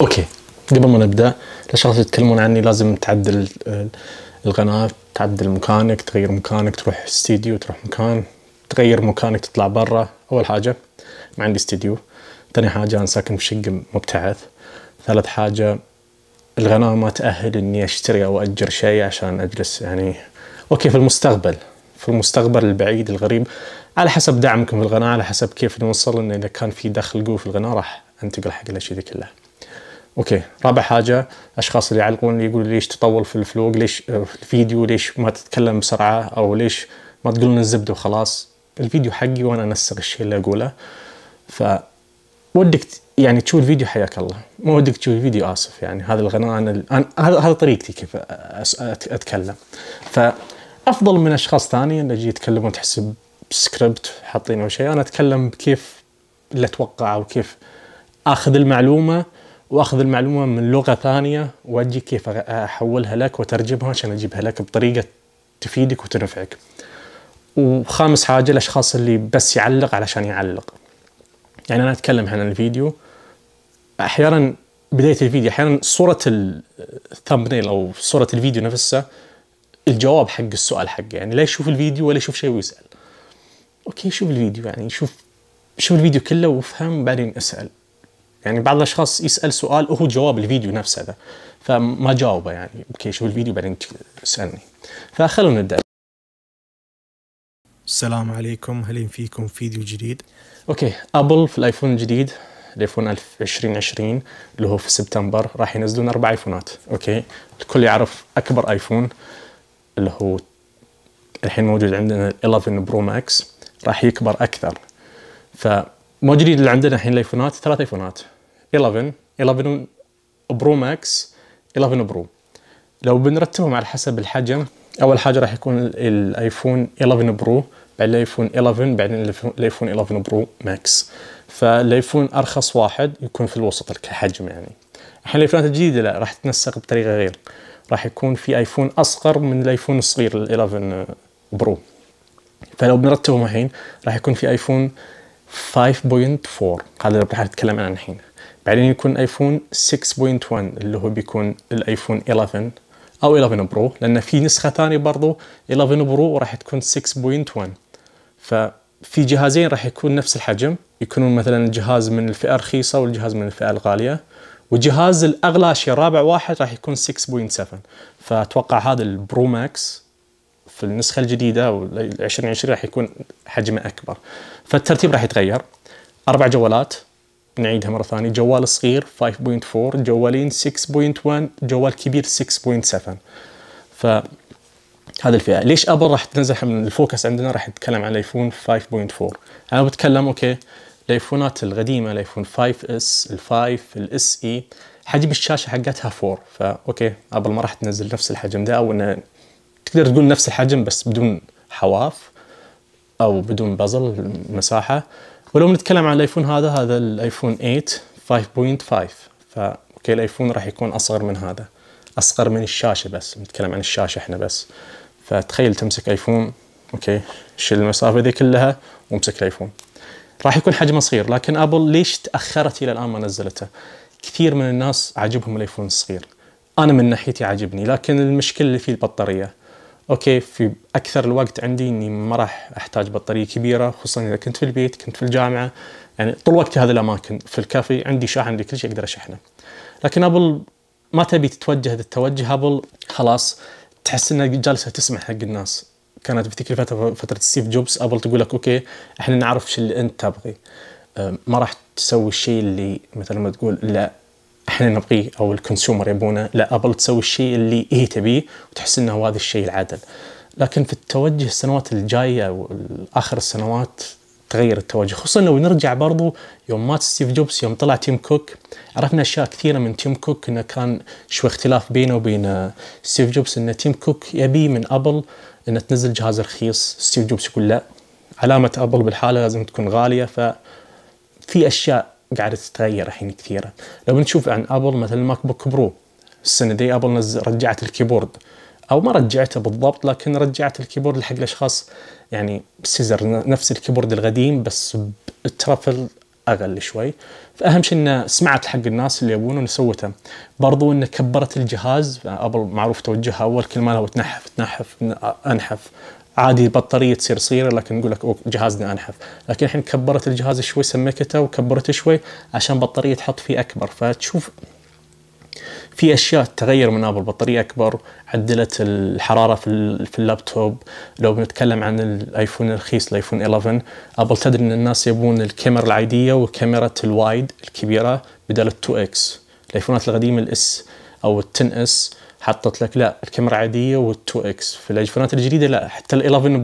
اوكي قبل ما نبدا الاشخاص اللي يتكلمون عني لازم تعدل القناه تعدل مكانك تغير مكانك تروح استديو تروح مكان تغير مكانك تطلع برا اول حاجه ما عندي استديو ثاني حاجه انا ساكن بشقه مبتعث ثالث حاجه القناه ما تاهل اني اشتري او اجر شيء عشان اجلس يعني اوكي في المستقبل في المستقبل البعيد الغريب على حسب دعمكم في القناه على حسب كيف نوصل انه اذا كان في دخل قوي في القناه راح انتقل حق الاشياء دي كلها اوكي رابع حاجه اشخاص اللي يعلقون لي يقول ليش تطول في الفلوق ليش الفيديو ليش ما تتكلم بسرعه او ليش ما تقول لنا الزبده وخلاص الفيديو حقي وانا انسق الشيء اللي اقوله ف ودك يعني تشوف الفيديو حياك الله ما ودك تشوف الفيديو اسف يعني هذا الغناء انا هذا هذا طريقتي كيف اتكلم فافضل من اشخاص ثانيه اللي يجي يتكلمون تحس بسكريبت حاطينه شيء انا اتكلم كيف اللي او وكيف اخذ المعلومه واخذ المعلومه من لغه ثانيه واجي كيف احولها لك وترجمها عشان اجيبها لك بطريقه تفيدك وتنفعك. وخامس حاجه الاشخاص اللي بس يعلق علشان يعلق. يعني انا اتكلم عن الفيديو احيانا بدايه الفيديو احيانا صوره الثامبنيل او صوره الفيديو نفسها الجواب حق السؤال حقه يعني لا يشوف الفيديو ولا يشوف شيء ويسال. اوكي شوف الفيديو يعني شوف شوف الفيديو كله وافهم بعدين اسال يعني بعض الاشخاص يسال سؤال وهو جواب الفيديو نفسه ذا فما جاوبه يعني اوكي شوف الفيديو بعدين اسالني فخلونا نبدا السلام عليكم هل فيكم فيديو جديد اوكي ابل في الايفون الجديد الايفون 2020 اللي هو في سبتمبر راح ينزلون اربع ايفونات اوكي الكل يعرف اكبر ايفون اللي هو الحين موجود عندنا 11 برو ماكس راح يكبر اكثر فموجود اللي عندنا الحين الايفونات ثلاث ايفونات 11 برو ماكس 11 برو لو بنرتبهم على حسب الحجم اول حاجه راح يكون الايفون 11 برو بعدين الايفون 11 بعدين الايفون 11 برو ماكس فالايفون ارخص واحد يكون في الوسط كحجم يعني الحين الايفونات الجديده لا راح تنسق بطريقه غير راح يكون في ايفون اصغر من الايفون الصغير ال 11 برو فلو بنرتبهم الحين راح يكون في ايفون 5.4 هذا اللي راح نتكلم عنه الحين بعدين يكون ايفون 6.1 اللي هو بيكون الايفون 11 او 11 برو لان في نسخه ثانيه برضو 11 برو وراح تكون 6.1 ففي جهازين راح يكون نفس الحجم يكونون مثلا جهاز من الفئه الرخيصه والجهاز من الفئه الغاليه وجهاز الاغلى شيء رابع واحد راح يكون 6.7 فاتوقع هذا البرو ماكس في النسخه الجديده او 2020 راح يكون حجمه اكبر فالترتيب راح يتغير اربع جوالات نعيدها مرة ثانية جوال صغير 5.4 جوالين 6.1 جوال كبير 6.7 فهذه الفئة ليش أبل راح تنزح من الفوكس عندنا راح نتكلم عن الايفون 5.4 أنا بتكلم أوكي الايفونات القديمة الايفون 5S ال5 الاس اي حجم الشاشة حقتها 4 فا أوكي أبل ما راح تنزل نفس الحجم ده أو إنه تقدر تقول نفس الحجم بس بدون حواف أو بدون بازل مساحة ولو نتكلم عن الايفون هذا هذا الايفون 8 5.5 فاوكي الايفون راح يكون اصغر من هذا اصغر من الشاشه بس نتكلم عن الشاشه احنا بس فتخيل تمسك ايفون اوكي شيل المسافه ذي كلها وامسك الايفون راح يكون حجمه صغير لكن ابل ليش تاخرت الى الان ما نزلته كثير من الناس عجبهم الايفون الصغير انا من ناحيتي عاجبني لكن المشكله اللي فيه البطاريه اوكي في اكثر الوقت عندي اني ما راح احتاج بطاريه كبيره خصوصا اذا كنت في البيت كنت في الجامعه يعني طول وقتي هذه الاماكن في الكافي عندي شاحن عندي كل شيء اقدر اشحنه لكن ابل ما تبي تتوجه التوجه ابل خلاص تحس انها جالسه تسمع حق الناس كانت بتلك الفتره فتره ستيف جوبز ابل تقول لك اوكي احنا نعرف شو اللي انت تبغي ما راح تسوي الشيء اللي مثل ما تقول لا احنا نبغيه او الكونسيومر يبونه لا ابل تسوي الشيء اللي هي إيه تبيه وتحس انه هو هذا الشيء العدل لكن في التوجه السنوات الجايه واخر السنوات تغير التوجه خصوصا لو نرجع برضو يوم مات ستيف جوبز يوم طلع تيم كوك عرفنا اشياء كثيره من تيم كوك انه كان شوي اختلاف بينه وبين ستيف جوبز انه تيم كوك يبي من ابل انه تنزل جهاز رخيص ستيف جوبز يقول لا علامه ابل بالحاله لازم تكون غاليه ف في اشياء قاعده تتغير الحين كثيره لو بنشوف عن ابل مثلا الماك بوك برو السنه دي ابل نزل رجعت الكيبورد او ما رجعته بالضبط لكن رجعت الكيبورد لحق الاشخاص يعني سيزر نفس الكيبورد القديم بس بترفل اقل شوي فاهم شيء انه سمعت حق الناس اللي يبونه سوته برضو انه كبرت الجهاز ابل معروف توجهها اول كل ما لها تنحف تنحف انحف عادي البطاريه تصير صغيره لكن نقول لك جهازنا انحف لكن الحين كبرت الجهاز شوي سمكته وكبرته شوي عشان بطاريه تحط فيه اكبر فتشوف في اشياء تغير من ابل بطاريه اكبر عدلت الحراره في في اللابتوب لو بنتكلم عن الايفون الرخيص الايفون 11 ابل تدري ان الناس يبون الكاميرا العاديه وكاميرا الوايد الكبيره بدل ال 2 اكس الايفونات القديمه الاس او ال 10 اس حطت لك لا الكاميرا عاديه وال2 اكس في الايفونات الجديده لا حتى ال11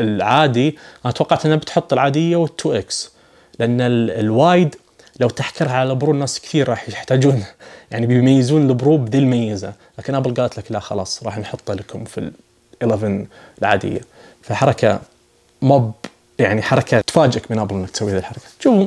العادي انا توقعت انها بتحط العاديه وال2 اكس لان الوايد لو تحكرها على برو الناس كثير راح يحتاجون يعني بيميزون البرو بذي الميزه لكن ابل قالت لك لا خلاص راح نحطه لكم في ال11 العاديه فحركه موب يعني حركه تفاجئك من ابل انك تسوي هذه الحركه شوفوا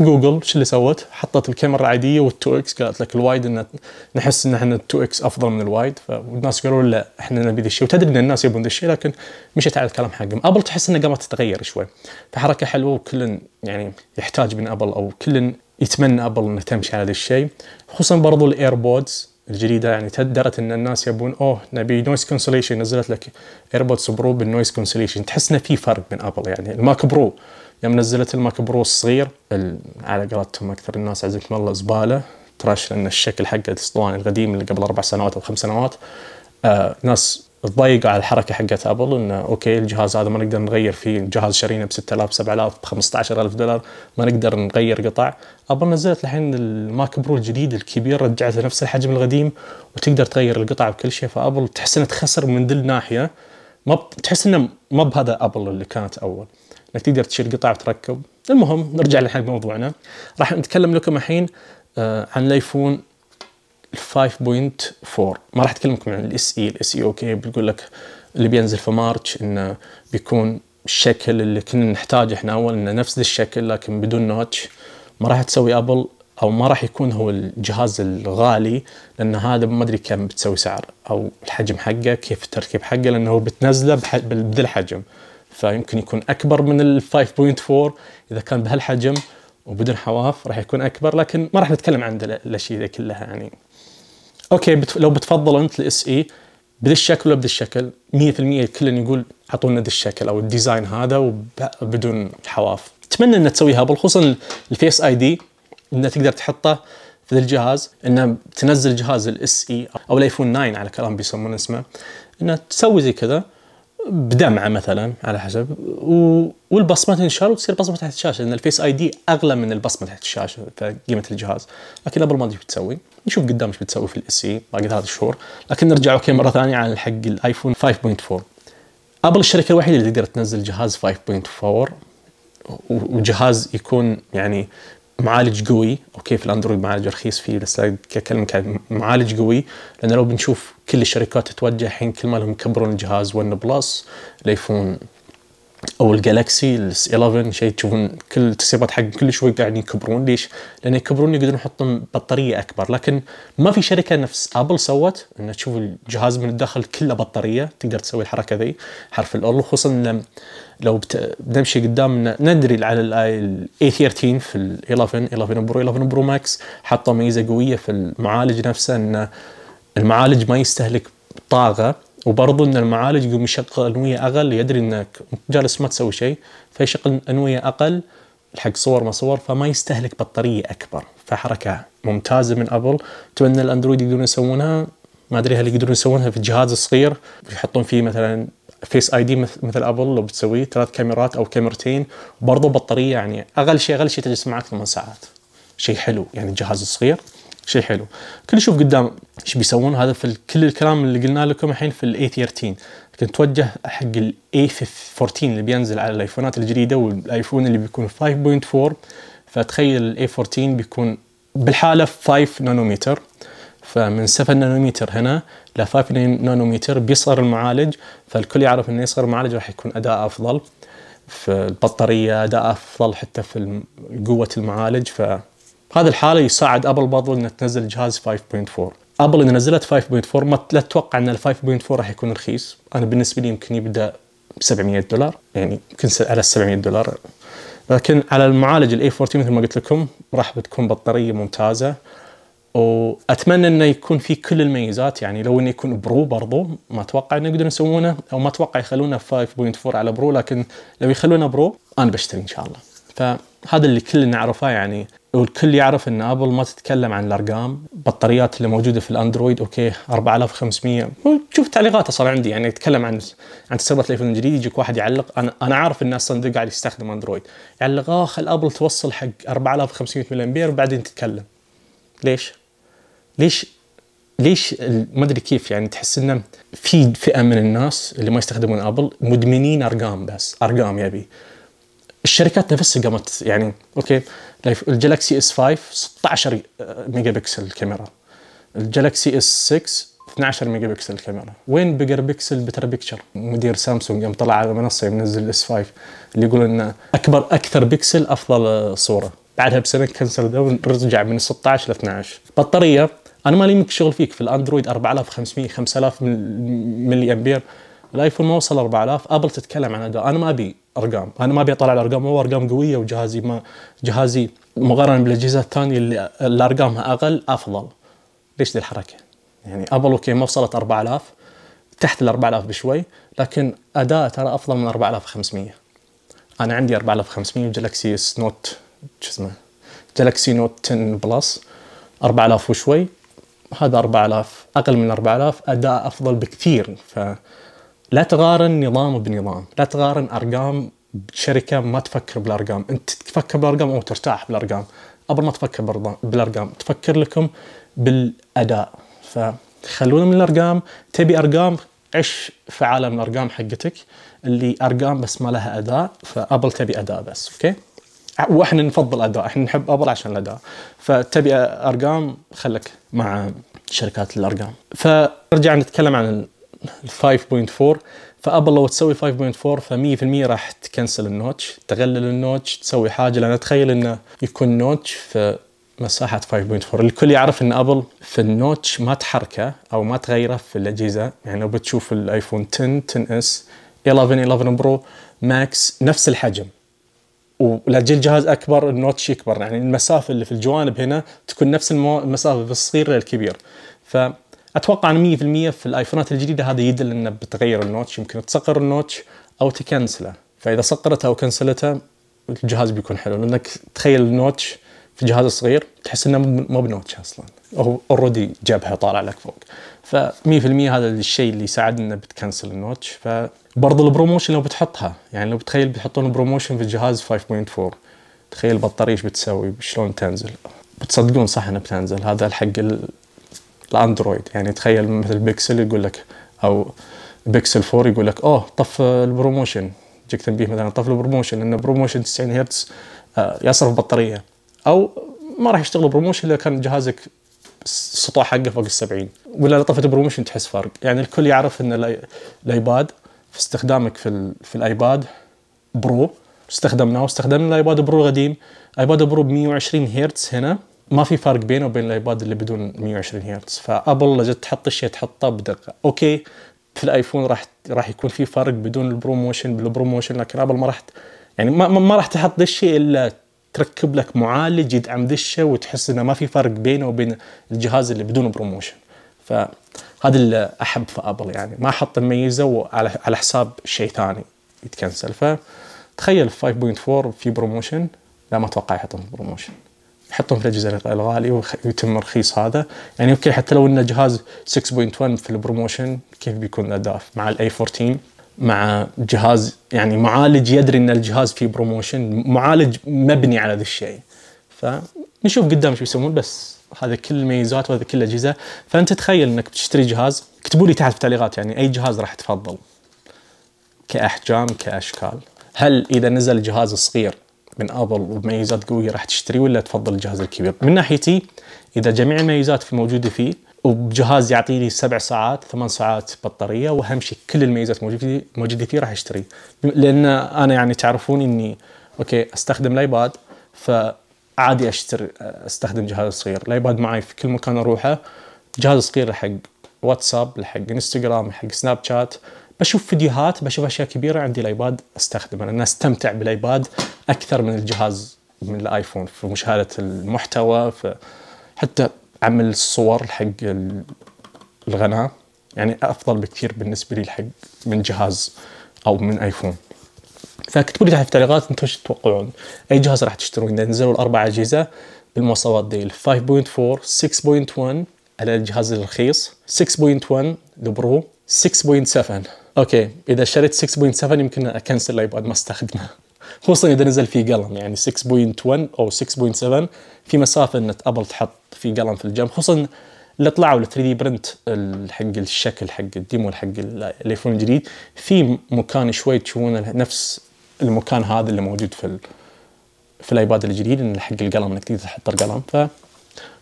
جوجل شو اللي سوت؟ حطت الكاميرا العاديه وال2 اكس قالت لك الوايد ان نحس ان احنا 2 اكس افضل من الوايد فالناس قالوا لا احنا نبي ذا الشيء وتدري ان الناس يبون ذا الشيء لكن مشت على الكلام حقهم، ابل تحس انها قامت تتغير شوي فحركه حلوه وكل يعني يحتاج من ابل او كل يتمنى ابل انها تمشي على ذا الشيء خصوصا برضو الايربودز الجديده يعني تدرت ان الناس يبون اوه نبي نويز كونسليشن نزلت لك ايربودز برو بالنويز كونسليشن تحس انه في فرق بين ابل يعني الماك برو يوم نزلت الماك برو الصغير على قولتهم اكثر الناس عزكم الله زباله تراش لان الشكل حقه الاسطوانه القديم اللي قبل اربع سنوات او خمس سنوات آه ناس تضيق على الحركه حقت ابل انه اوكي الجهاز هذا ما نقدر نغير فيه جهاز شرينا ب 6000 7000 ب 15000 دولار ما نقدر نغير قطع ابل نزلت الحين الماك برو الجديد الكبير رجعت نفس الحجم القديم وتقدر تغير القطع بكل شيء فابل تحس انها تخسر من ذي الناحيه ما تحس انه ما بهذا ابل اللي كانت اول انك تقدر تشيل قطع وتركب المهم نرجع لحق موضوعنا راح نتكلم لكم الحين آه، عن الايفون 5.4 ما راح اتكلمكم عن الاس اي e. الاس اي e اوكي بيقول لك اللي بينزل في مارتش انه بيكون الشكل اللي كنا نحتاجه احنا اول انه نفس الشكل لكن بدون نوتش ما راح تسوي ابل او ما راح يكون هو الجهاز الغالي لان هذا ما ادري كم بتسوي سعر او الحجم حقه كيف التركيب حقه لانه هو بتنزله بذا الحجم فيمكن يكون اكبر من ال 5.4 اذا كان بهالحجم وبدون حواف راح يكون اكبر لكن ما راح نتكلم عن الاشياء كلها يعني اوكي بتف... لو بتفضل انت الاس اي e بذا الشكل ولا بذا الشكل 100% كل يقول اعطونا ذا الشكل او الديزاين هذا وبدون حواف اتمنى انه تسويها بالخصوصا الفيس اي دي انه تقدر تحطه في ذا الجهاز انه تنزل جهاز الاس اي e او الايفون 9 على كلام بيسمونه اسمه انه تسوي زي كذا بدمعه مثلا على حسب و... والبصمه تنشال وتصير بصمه تحت الشاشه لان الفيس اي دي اغلى من البصمه تحت الشاشه فقيمه الجهاز لكن ابل ما ادري بتسوي نشوف قدام ايش بتسوي في الاس اي باقي ثلاث شهور لكن نرجع اوكي مره ثانيه على حق الايفون 5.4 ابل الشركه الوحيده اللي تقدر تنزل جهاز 5.4 وجهاز يكون يعني معالج قوي اوكي في الاندرويد معالج رخيص فيه بس اكلمك عن معالج قوي لان لو بنشوف كل الشركات تتوجه الحين كل ما لهم يكبرون الجهاز ون بلس الايفون او الجالكسي الاس 11 شيء تشوفون كل التسريبات حق كل شوي قاعدين يكبرون ليش؟ لان يكبرون يقدرون يحطون بطاريه اكبر لكن ما في شركه نفس ابل سوت انه تشوف الجهاز من الداخل كله بطاريه تقدر تسوي الحركه ذي حرف الاول خصوصا لو بت... بنمشي قدام ندري على الاي 13 في ال 11 11 برو 11 برو ماكس حطوا ميزه قويه في المعالج نفسه انه المعالج ما يستهلك طاقه وبرضه ان المعالج يقوم يشغل انويه اقل يدري انك جالس ما تسوي شيء فيشغل انويه اقل حق صور ما صور فما يستهلك بطاريه اكبر فحركه ممتازه من ابل اتمنى الاندرويد يقدرون يسوونها ما ادري هل يقدرون يسوونها في الجهاز الصغير يحطون فيه مثلا فيس اي دي مثل ابل لو بتسويه ثلاث كاميرات او كاميرتين برضه بطاريه يعني اقل شيء اقل شيء تجلس معك ثمان ساعات شيء حلو يعني الجهاز الصغير شيء حلو كل شوف قدام ايش بيسوون هذا في كل الكلام اللي قلنا لكم الحين في الاي 13 لكن توجه حق الاي 14 اللي بينزل على الايفونات الجديده والايفون اللي بيكون 5.4 فتخيل الاي 14 بيكون بالحاله 5 نانومتر فمن 7 نانومتر هنا ل 5 نانومتر بيصغر المعالج فالكل يعرف انه يصغر المعالج راح يكون اداء افضل في البطاريه اداء افضل حتى في قوه المعالج ف هذه الحاله يساعد ابل برضو انها تنزل جهاز 5.4 ابل اذا نزلت 5.4 ما لا تتوقع ان ال 5.4 راح يكون رخيص انا بالنسبه لي يمكن يبدا ب 700 دولار يعني يمكن على 700 دولار لكن على المعالج الاي 14 مثل ما قلت لكم راح بتكون بطاريه ممتازه واتمنى انه يكون فيه كل الميزات يعني لو انه يكون برو برضو ما اتوقع انه يقدرون يسوونه او ما اتوقع يخلونه 5.4 على برو لكن لو يخلونه برو انا بشتري ان شاء الله فهذا اللي كلنا نعرفه يعني والكل يعرف ان ابل ما تتكلم عن الارقام بطاريات اللي موجوده في الاندرويد اوكي 4500 شوف تعليقات اصلا عندي يعني يتكلم عن عن تسربه الايفون الجديد يجيك واحد يعلق انا انا عارف الناس صندوق قاعد يستخدم اندرويد يعلق اه خل ابل توصل حق 4500 ملي امبير وبعدين تتكلم ليش؟ ليش ليش ما ادري كيف يعني تحس انه في فئه من الناس اللي ما يستخدمون ابل مدمنين ارقام بس ارقام يبي الشركات نفسها قامت يعني اوكي الجلاكسي اس 5 16 ميجا بكسل كاميرا الجلاكسي اس 6 12 ميجا بكسل الكاميرا وين بيجر بكسل بتر بيكتشر مدير سامسونج قام طلع على منصه ينزل الاس 5 اللي يقول ان اكبر اكثر بكسل افضل صوره بعدها بسنه كنسل ده رجع من 16 ل 12 بطاريه انا مالي منك شغل فيك في الاندرويد 4500 5000 ملي امبير الايفون ما وصل 4000 ابل تتكلم عن هذا انا ما ابي ارقام انا ما ابي اطلع الارقام هو ارقام قويه وجهازي ما جهازي مقارنه بالاجهزه الثانيه اللي الارقام اقل افضل ليش ذي الحركه يعني ابل اوكي ما وصلت 4000 تحت ال 4000 بشوي لكن اداء ترى افضل من 4500 انا عندي 4500 جلاكسي اس نوت شو اسمه جلاكسي نوت 10 بلس 4000 وشوي هذا 4000 اقل من 4000 اداء افضل بكثير ف لا تقارن نظام بنظام لا تقارن ارقام بشركه ما تفكر بالارقام انت تفكر بالارقام او ترتاح بالارقام قبل ما تفكر بالارقام تفكر لكم بالاداء فخلونا من الارقام تبي ارقام عش في عالم الارقام حقتك اللي ارقام بس ما لها اداء فابل تبي اداء بس اوكي واحنا نفضل اداء احنا نحب ابل عشان الاداء فتبي ارقام خلك مع شركات الارقام فنرجع نتكلم عن 5.4 فابل لو تسوي 5.4 ف100% راح تكنسل النوتش تقلل النوتش تسوي حاجه لان تخيل انه يكون نوتش في مساحة 5.4 الكل يعرف ان ابل في النوتش ما تحركه او ما تغيره في الاجهزة يعني لو بتشوف الايفون 10 10 اس 11 11 برو ماكس نفس الحجم ولا تجي الجهاز اكبر النوتش يكبر يعني المسافه اللي في الجوانب هنا تكون نفس المسافه في الصغير للكبير ف اتوقع ان 100% في الايفونات الجديده هذا يدل انه بتغير النوتش يمكن تصقر النوتش او تكنسله فاذا صقرته او كنسلته الجهاز بيكون حلو لانك تخيل النوتش في جهاز صغير تحس انه مو بنوتش اصلا هو اوريدي جبهه طالع لك فوق ف 100% هذا الشيء اللي يساعد انه بتكنسل النوتش فبرضه البروموشن لو بتحطها يعني لو بتخيل بيحطون بروموشن في الجهاز 5.4 تخيل البطاريه ايش بتسوي شلون تنزل بتصدقون صح انها بتنزل هذا الحق الاندرويد يعني تخيل مثل بيكسل يقول لك او بيكسل 4 يقول لك اوه طف البروموشن يجيك تنبيه مثلا طف البروموشن لان بروموشن 90 هرتز آه، يصرف بطاريه او ما راح يشتغل بروموشن اذا كان جهازك السطوع حقه فوق ال 70 ولا لو طفت بروموشن تحس فرق يعني الكل يعرف ان الايباد في استخدامك في, في الايباد برو استخدمناه واستخدمنا الايباد برو القديم ايباد برو ب 120 هرتز هنا ما في فرق بينه وبين الايباد اللي بدون 120 هرتز فابل جت تحط الشيء تحطه بدقه اوكي في الايفون راح راح يكون في فرق بدون البروموشن بالبروموشن لكن ابل ما راح يعني ما, ما راح تحط ذا الشيء الا تركب لك معالج يدعم ذا الشيء وتحس انه ما في فرق بينه وبين الجهاز اللي بدون بروموشن فهذا اللي احب في ابل يعني ما احط الميزه على حساب شيء ثاني يتكنسل فتخيل 5.4 في بروموشن لا ما اتوقع يحطون بروموشن يحطون في الاجهزه الغاليه ويتم الرخيص هذا يعني اوكي حتى لو انه جهاز 6.1 في البروموشن كيف بيكون الاداء مع الاي 14 مع جهاز يعني معالج يدري ان الجهاز فيه بروموشن معالج مبني على ذا الشيء فنشوف قدام شو يسوون بس هذا كل الميزات وهذا كل الاجهزه فانت تخيل انك بتشتري جهاز اكتبوا لي تحت في التعليقات يعني اي جهاز راح تفضل كاحجام كاشكال هل اذا نزل جهاز صغير من ابل وبميزات قويه راح تشتري ولا تفضل الجهاز الكبير؟ من ناحيتي اذا جميع الميزات في موجوده فيه وبجهاز يعطيني سبع ساعات ثمان ساعات بطاريه واهم شيء كل الميزات موجوده موجوده فيه راح اشتري لان انا يعني تعرفون اني اوكي استخدم الايباد فعادي اشتري استخدم جهاز صغير الايباد معي في كل مكان اروحه جهاز صغير حق واتساب حق انستغرام حق سناب شات بشوف فيديوهات بشوف اشياء كبيره عندي الايباد استخدمه لان استمتع بالايباد اكثر من الجهاز من الايفون في مشاهده المحتوى في حتى عمل الصور حق الغناء يعني افضل بكثير بالنسبه لي حق من جهاز او من ايفون فاكتبوا لي تحت في التعليقات انتم ايش تتوقعون اي جهاز راح تشترون اذا نزلوا الاربع اجهزه بالمواصفات دي 5.4 6.1 على الجهاز الرخيص 6.1 البرو 6.7 اوكي اذا شريت 6.7 يمكن اكنسل الايباد ما استخدمه خصوصا اذا نزل في قلم يعني 6.1 او 6.7 في مسافه ان ابل تحط في قلم في الجنب خصوصا اللي طلعوا 3 دي برنت حق الشكل حق الديمو حق الايفون الجديد في مكان شوي تشوفونه نفس المكان هذا اللي موجود في في الايباد الجديد ان حق القلم انك تقدر تحط القلم ف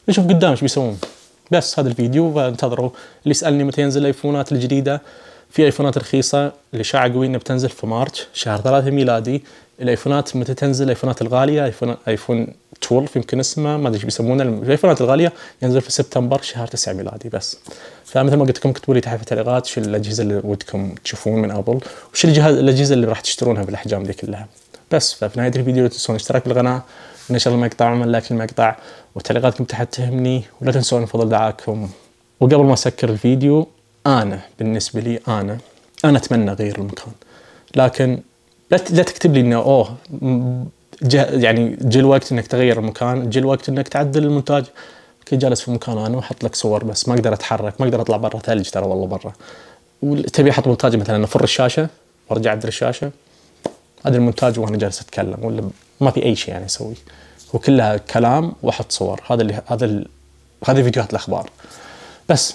نشوف قدام ايش بيسوون بس هذا الفيديو فانتظروا اللي يسالني متى ينزل الايفونات الجديده في ايفونات رخيصه اللي شاعه قوي انها بتنزل في مارتش شهر 3 ميلادي الايفونات متى تنزل الايفونات الغاليه ايفون ايفون 12 يمكن اسمه ما ادري ايش بيسمونه الايفونات الغاليه ينزل في سبتمبر شهر 9 ميلادي بس فمثل ما قلت لكم اكتبوا لي تحت في التعليقات شو الاجهزه اللي ودكم تشوفون من ابل وش الاجهزه اللي راح تشترونها بالاحجام دي كلها بس ففي نهايه الفيديو لا تنسون الاشتراك بالقناه نشر المقطع ومن لايك المقطع وتعليقاتكم تحت تهمني ولا تنسون فضل دعاكم وقبل ما اسكر الفيديو انا بالنسبه لي انا انا اتمنى اغير المكان لكن لا لا تكتب لي انه اوه يعني جي الوقت انك تغير المكان جي الوقت انك تعدل المونتاج كنت جالس في مكان انا واحط لك صور بس ما اقدر اتحرك ما اقدر اطلع برا ثلج ترى والله برا تبي احط مونتاج مثلا افر الشاشه وارجع اعدل الشاشه هذا المونتاج وانا جالس اتكلم ولا ما في اي شيء يعني اسويه وكلها كلام واحط صور هذا اللي هذا هذه فيديوهات الاخبار بس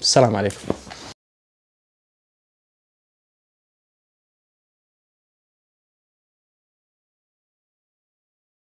فالسلام عليكم